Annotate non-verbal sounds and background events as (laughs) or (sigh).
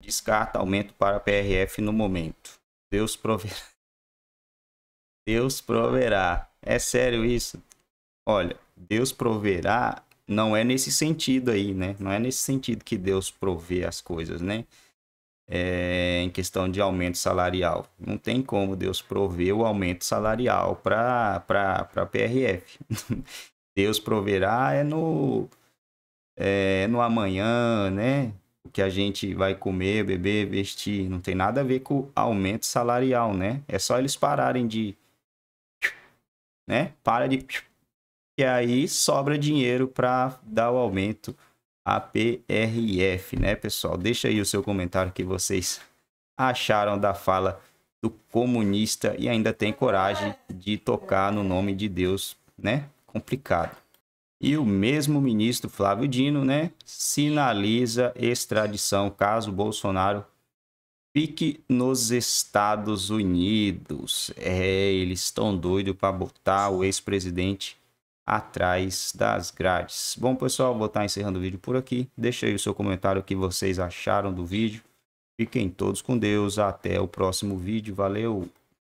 Descarta aumento para PRF no momento. Deus proverá. (laughs) Deus proverá. É sério isso? Olha, Deus proverá não é nesse sentido aí, né? Não é nesse sentido que Deus provê as coisas, né? É, em questão de aumento salarial. Não tem como Deus prover o aumento salarial para a PRF. Deus proverá é no, é no amanhã, né? que a gente vai comer, beber, vestir, não tem nada a ver com aumento salarial, né? É só eles pararem de né? Para de e aí sobra dinheiro para dar o aumento à PRF, né, pessoal? Deixa aí o seu comentário que vocês acharam da fala do comunista e ainda tem coragem de tocar no nome de Deus, né? Complicado. E o mesmo ministro Flávio Dino, né, sinaliza extradição caso Bolsonaro fique nos Estados Unidos. É, eles estão doidos para botar o ex-presidente atrás das grades. Bom, pessoal, vou estar tá encerrando o vídeo por aqui. Deixe aí o seu comentário o que vocês acharam do vídeo. Fiquem todos com Deus. Até o próximo vídeo. Valeu!